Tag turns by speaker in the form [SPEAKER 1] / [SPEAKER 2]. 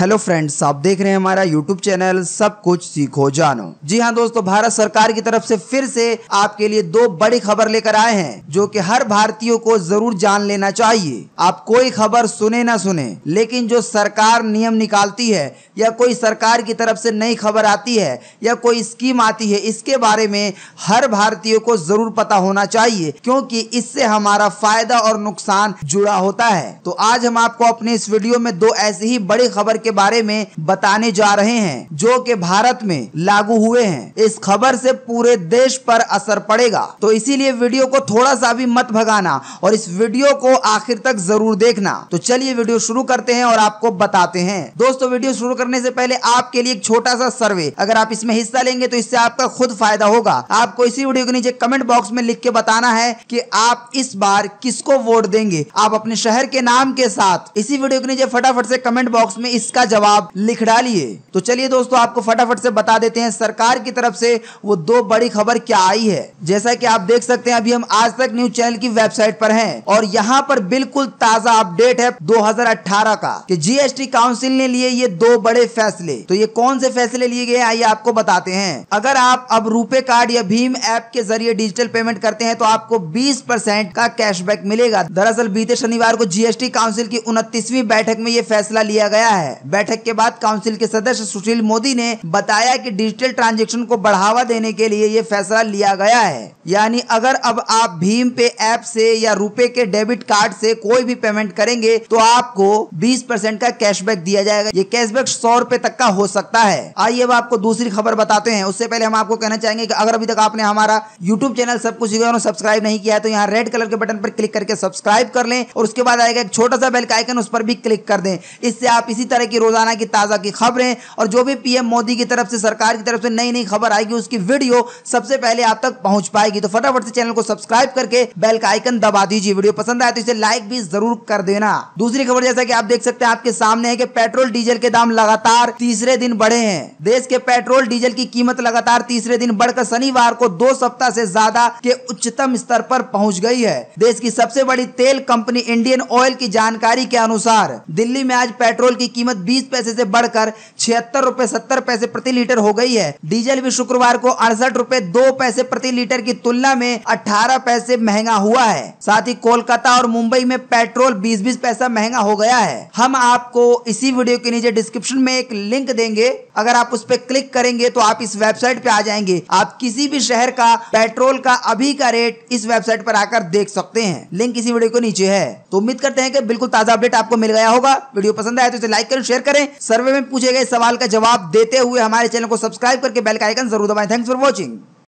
[SPEAKER 1] hello friends आप देख रहे हैं हमारा यूट्यूब चैनल सब कुछ सीखो जानो जी हाँ दोस्तों भारत सरकार की तरफ से फिर से आपके लिए दो बड़ी खबर लेकर आए हैं जो कि हर भारतीयों को जरूर जान लेना चाहिए आप कोई खबर सुने ना सुने लेकिन जो सरकार नियम निकालती है या कोई सरकार की तरफ से नई खबर आती है या कोई स्कीम आती है इसके बारे में हर भारतीय को जरूर पता होना चाहिए क्योंकि इससे हमारा फायदा और नुकसान जुड़ा होता है तो आज हम आपको अपने इस वीडियो में दो ऐसी ही बड़ी खबर के के बारे में बताने जा रहे हैं जो कि भारत में लागू हुए हैं इस खबर से पूरे देश पर असर पड़ेगा तो इसीलिए वीडियो को थोड़ा सा भी मत भगाना और इस वीडियो को आखिर तक जरूर देखना तो चलिए वीडियो शुरू करते हैं और आपको बताते हैं दोस्तों वीडियो शुरू करने से पहले आपके लिए एक छोटा सा सर्वे अगर आप इसमें हिस्सा लेंगे तो इससे आपका खुद फायदा होगा आपको इसी वीडियो के नीचे कमेंट बॉक्स में लिख के बताना है कि आप इस बार किसको वोट देंगे आप अपने शहर के नाम के साथ इसी वीडियो के नीचे फटाफट से कमेंट बॉक्स में इसका इसका जवाब लिख डालिए तो चलिए दोस्तों आपको फटाफट से बता देते हैं सरकार की तरफ से वो दो बड़ी खबर क्या आई है जैसा कि आप देख सकते हैं अभी हम आज तक न्यूज चैनल की वेबसाइट पर हैं और यहाँ पर बिल्कुल ताजा अपडेट है 2018 का कि जीएसटी काउंसिल ने लिए ये दो बड़े फैसले तो ये कौन से फैसले लिए गए आइए आपको बताते हैं अगर आप अब रूपे कार्ड या भीम ऐप के जरिए डिजिटल पेमेंट करते हैं तो आपको बीस परसेंट का कैशबैक मिलेगा दरअसल बीते शनिवार को जीएसटी काउंसिल की उनतीसवीं बैठक में ये फैसला लिया गया है बैठक के बाद काउंसिल के सदस्य सुशील मोदी ने बताया कि डिजिटल ट्रांजेक्शन को बढ़ावा देने के लिए ये फैसला लिया गया है यानी अगर अब आप भीम पे ऐप से या रुपए के डेबिट कार्ड से कोई भी पेमेंट करेंगे तो आपको 20 परसेंट का कैशबैक दिया जाएगा ये कैशबैक सौ रूपए तक का हो सकता है आइए अब आपको दूसरी खबर बताते हैं उससे पहले हम आपको कहना चाहेंगे कि अगर अभी तक आपने हमारा यूट्यूब चैनल सब कुछ सब्सक्राइब नहीं किया है तो यहाँ रेड कलर के बटन पर क्लिक करके सब्सक्राइब कर लें और उसके बाद आएगा एक छोटा सा बेल का आइकन उस पर भी क्लिक कर दें इससे आप इसी तरह कि रोज़ाना की ताज़ा की खबरें और जो भी पीएम मोदी की तरफ से सरकार की तरफ से नई नई खबर आएगी उसकी वीडियो सबसे पहले आप तक पहुंच पाएगी तो फटाफट से चैनल को सब्सक्राइब करके बेल का आइकन दबा दीजिए वीडियो पसंद आए तो इसे लाइक भी जरूर कर देना दूसरी खबर जैसा की आप देख सकते हैं आपके सामने है की पेट्रोल डीजल के दाम लगातार तीसरे दिन बढ़े हैं देश के पेट्रोल डीजल की कीमत लगातार तीसरे दिन बढ़कर शनिवार को दो सप्ताह से ज्यादा के उच्चतम स्तर पर पहुंच गई है देश की सबसे बड़ी तेल कंपनी इंडियन ऑयल की जानकारी के अनुसार दिल्ली में आज पेट्रोल की कीमत बीस पैसे से बढ़कर छिहत्तर रूपए सत्तर पैसे प्रति लीटर हो गई है डीजल भी शुक्रवार को अड़सठ रूपए दो पैसे प्रति लीटर की तुलना में अठारह पैसे महंगा हुआ है साथ ही कोलकाता और मुंबई में पेट्रोल बीस बीस पैसा महंगा हो गया है हम आपको इसी वीडियो के नीचे डिस्क्रिप्शन में एक लिंक देंगे अगर आप उस पर क्लिक करेंगे तो आप इस वेबसाइट पे आ जाएंगे आप किसी भी शहर का पेट्रोल का अभी का रेट इस वेबसाइट पर आकर देख सकते हैं लिंक इसी वीडियो के नीचे है तो उम्मीद करते हैं कि बिल्कुल ताजा अपडेट आपको मिल गया होगा वीडियो पसंद आया तो इसे लाइक करें शेयर करें सर्वे में पूछे गए सवाल का जवाब देते हुए हमारे चैनल को सब्सक्राइब करके बेल का आइकन जरूर दबाएं थैंक्स फॉर वॉचिंग